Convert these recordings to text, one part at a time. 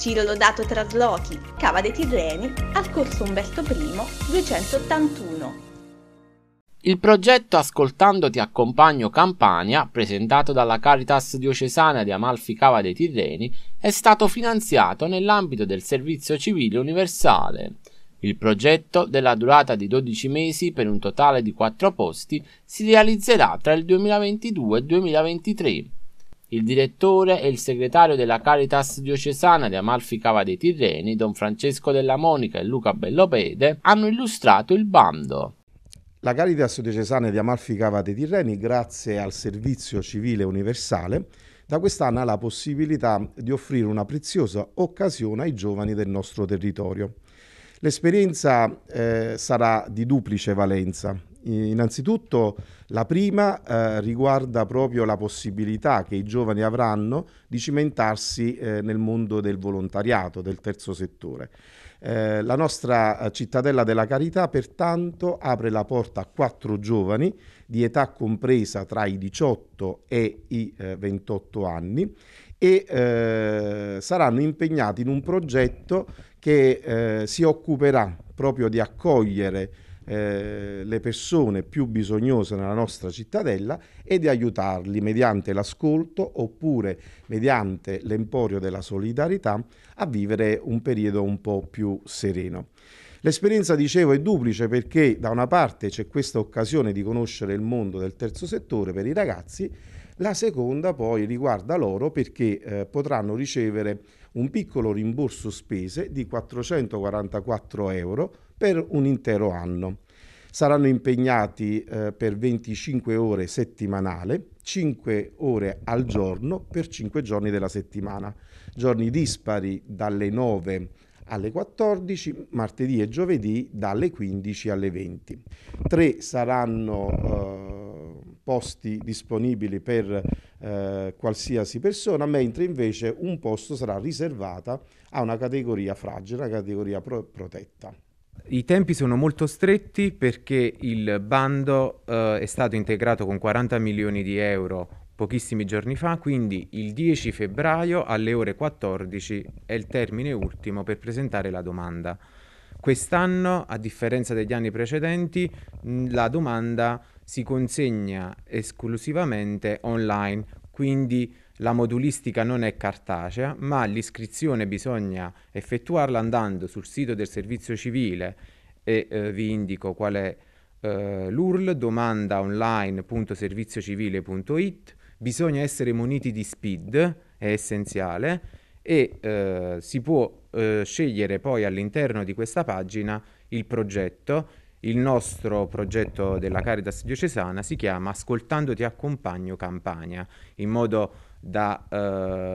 Ciro Lodato Traslochi, Cava dei Tirreni, al corso Umberto I 281. Il progetto Ascoltando ti accompagno Campania, presentato dalla Caritas diocesana di Amalfi Cava dei Tirreni, è stato finanziato nell'ambito del servizio civile universale. Il progetto, della durata di 12 mesi per un totale di 4 posti, si realizzerà tra il 2022 e il 2023. Il direttore e il segretario della Caritas diocesana di Amalfi Cava dei Tirreni, Don Francesco della Monica e Luca Bellopede, hanno illustrato il bando. La Caritas diocesana di Amalfi Cava dei Tirreni, grazie al servizio civile universale, da quest'anno ha la possibilità di offrire una preziosa occasione ai giovani del nostro territorio. L'esperienza eh, sarà di duplice valenza. Innanzitutto la prima eh, riguarda proprio la possibilità che i giovani avranno di cimentarsi eh, nel mondo del volontariato, del terzo settore. Eh, la nostra eh, cittadella della carità pertanto apre la porta a quattro giovani di età compresa tra i 18 e i 28 eh, anni e eh, saranno impegnati in un progetto che si occuperà proprio di accogliere eh, le persone più bisognose nella nostra cittadella e di aiutarli mediante l'ascolto oppure mediante l'emporio della solidarietà a vivere un periodo un po' più sereno. L'esperienza, dicevo, è duplice perché da una parte c'è questa occasione di conoscere il mondo del terzo settore per i ragazzi, la seconda poi riguarda loro perché eh, potranno ricevere un piccolo rimborso spese di 444 euro per un intero anno. Saranno impegnati eh, per 25 ore settimanale, 5 ore al giorno per 5 giorni della settimana, giorni dispari dalle 9 alle 14, martedì e giovedì dalle 15 alle 20. Tre saranno eh, posti disponibili per eh, qualsiasi persona, mentre invece un posto sarà riservato a una categoria fragile, una categoria pro protetta. I tempi sono molto stretti perché il bando eh, è stato integrato con 40 milioni di euro pochissimi giorni fa, quindi il 10 febbraio alle ore 14 è il termine ultimo per presentare la domanda. Quest'anno, a differenza degli anni precedenti, la domanda si consegna esclusivamente online, quindi la modulistica non è cartacea, ma l'iscrizione bisogna effettuarla andando sul sito del servizio civile e eh, vi indico qual è eh, l'URL domandaonline.serviziocivile.it bisogna essere muniti di speed, è essenziale, e eh, si può eh, scegliere poi all'interno di questa pagina il progetto. Il nostro progetto della Caritas diocesana si chiama Ascoltando ti accompagno Campania, in modo da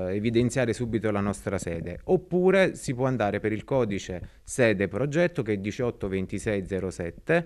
eh, evidenziare subito la nostra sede. Oppure si può andare per il codice sede progetto che è 182607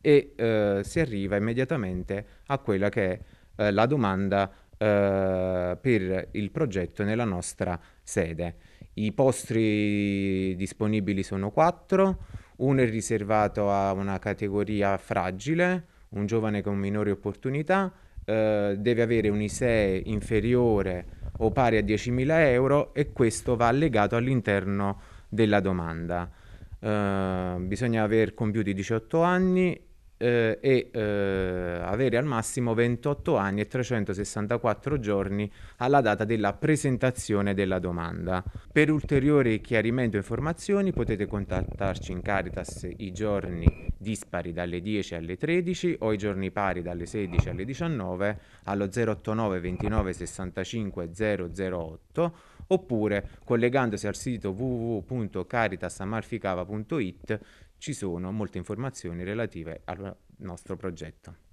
e eh, si arriva immediatamente a quella che è eh, la domanda eh, per il progetto nella nostra sede. I posti disponibili sono quattro, uno è riservato a una categoria fragile, un giovane con minori opportunità, eh, deve avere un ISEE inferiore o pari a 10.000 euro e questo va allegato all'interno della domanda. Eh, bisogna aver compiuto i 18 anni eh, e eh, avere al massimo 28 anni e 364 giorni alla data della presentazione della domanda. Per ulteriori chiarimenti o informazioni potete contattarci in Caritas i giorni dispari dalle 10 alle 13 o i giorni pari dalle 16 alle 19 allo 089 29 65 008 oppure collegandosi al sito www.caritasamalficava.it ci sono molte informazioni relative al nostro progetto.